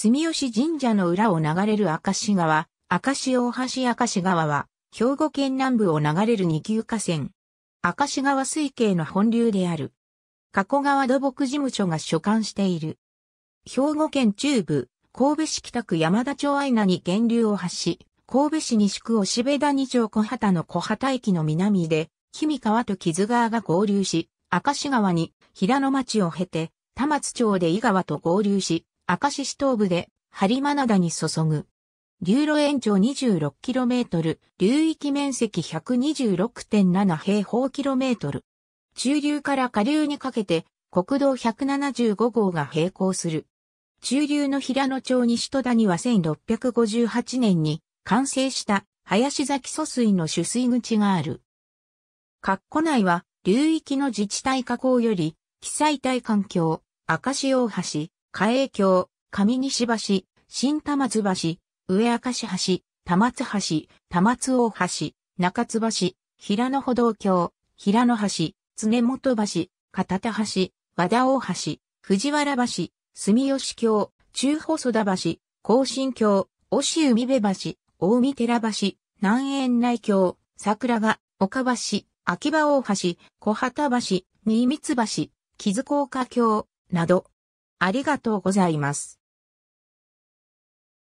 住吉神社の裏を流れる明石川、明石大橋明石川は、兵庫県南部を流れる二級河川。明石川水系の本流である。加古川土木事務所が所管している。兵庫県中部、神戸市北区山田町愛菜に源流を発し、神戸市西区押部谷町小畑の小畑駅の南で、氷見川と木津川が合流し、明石川に平野町を経て、田松町で井川と合流し、明石市東部で、針真灘に注ぐ。流路延長 26km、流域面積126.7平方キロメートル。中流から下流にかけて、国道175号が並行する。中流の平野町西戸田には1658年に完成した林崎疎水の取水口がある。括弧内は流域の自治体加工より、被災体環境、赤潮大橋、嘉永橋、上西橋、新玉津橋、上明石橋、玉津橋、玉津大橋、中津橋、平野歩道橋、平野橋、常本橋、片田橋、和田大橋、藤原橋、住吉橋、中細田橋、甲信橋、押海辺橋、大海寺橋、南園内橋、桜ヶ、岡橋、秋葉大橋、小畑橋、新三橋、木津高架橋、など、ありがとうございます。